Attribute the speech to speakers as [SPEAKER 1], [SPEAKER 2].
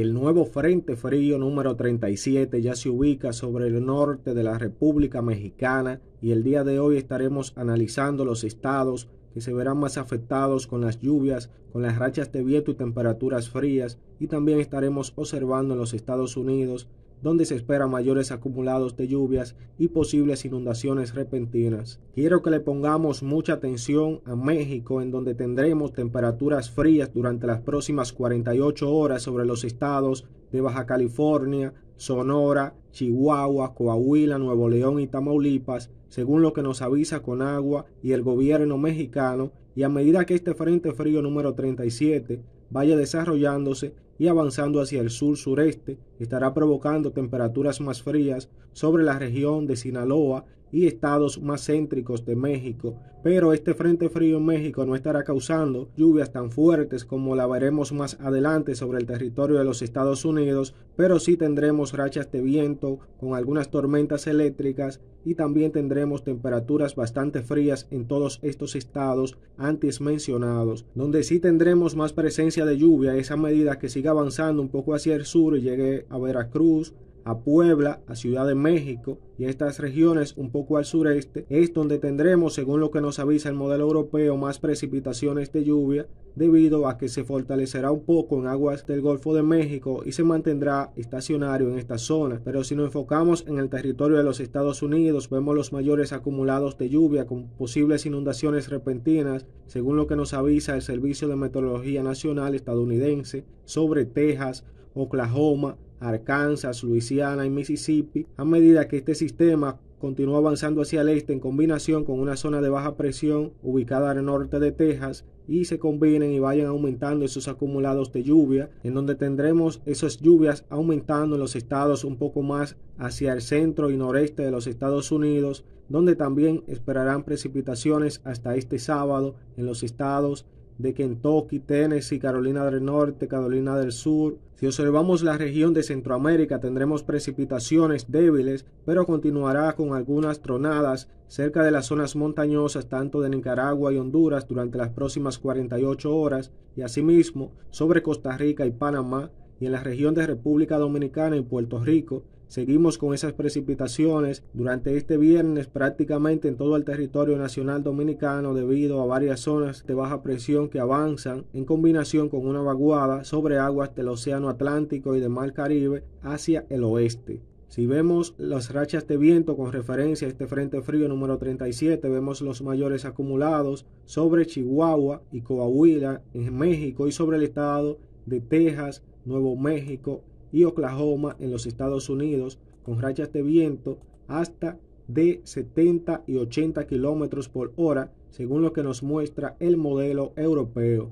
[SPEAKER 1] El nuevo Frente Frío número 37 ya se ubica sobre el norte de la República Mexicana y el día de hoy estaremos analizando los estados que se verán más afectados con las lluvias, con las rachas de viento y temperaturas frías, y también estaremos observando en los Estados Unidos, donde se esperan mayores acumulados de lluvias y posibles inundaciones repentinas. Quiero que le pongamos mucha atención a México, en donde tendremos temperaturas frías durante las próximas 48 horas sobre los estados de Baja California, Sonora, Chihuahua, Coahuila, Nuevo León y Tamaulipas, según lo que nos avisa Conagua y el gobierno mexicano, y a medida que este Frente Frío número 37 vaya desarrollándose, y avanzando hacia el sur-sureste estará provocando temperaturas más frías sobre la región de Sinaloa y estados más céntricos de México, pero este frente frío en México no estará causando lluvias tan fuertes como la veremos más adelante sobre el territorio de los Estados Unidos, pero sí tendremos rachas de viento con algunas tormentas eléctricas y también tendremos temperaturas bastante frías en todos estos estados antes mencionados, donde sí tendremos más presencia de lluvia a esa medida que siga avanzando un poco hacia el sur y llegué a Veracruz, a Puebla, a Ciudad de México y estas regiones un poco al sureste, es donde tendremos, según lo que nos avisa el modelo europeo, más precipitaciones de lluvia debido a que se fortalecerá un poco en aguas del Golfo de México y se mantendrá estacionario en esta zona. Pero si nos enfocamos en el territorio de los Estados Unidos, vemos los mayores acumulados de lluvia con posibles inundaciones repentinas, según lo que nos avisa el Servicio de Meteorología Nacional estadounidense, sobre Texas, Oklahoma, Arkansas, Luisiana y Mississippi, a medida que este sistema continúa avanzando hacia el este en combinación con una zona de baja presión ubicada al norte de Texas y se combinen y vayan aumentando esos acumulados de lluvia, en donde tendremos esas lluvias aumentando en los estados un poco más hacia el centro y noreste de los Estados Unidos, donde también esperarán precipitaciones hasta este sábado en los estados de Kentucky, Tennessee, Carolina del Norte, Carolina del Sur. Si observamos la región de Centroamérica tendremos precipitaciones débiles, pero continuará con algunas tronadas cerca de las zonas montañosas tanto de Nicaragua y Honduras durante las próximas 48 horas y asimismo sobre Costa Rica y Panamá y en la región de República Dominicana y Puerto Rico Seguimos con esas precipitaciones durante este viernes prácticamente en todo el territorio nacional dominicano debido a varias zonas de baja presión que avanzan en combinación con una vaguada sobre aguas del Océano Atlántico y del Mar Caribe hacia el oeste. Si vemos las rachas de viento con referencia a este frente frío número 37, vemos los mayores acumulados sobre Chihuahua y Coahuila en México y sobre el estado de Texas, Nuevo México y Oklahoma en los Estados Unidos con rachas de viento hasta de 70 y 80 kilómetros por hora, según lo que nos muestra el modelo europeo.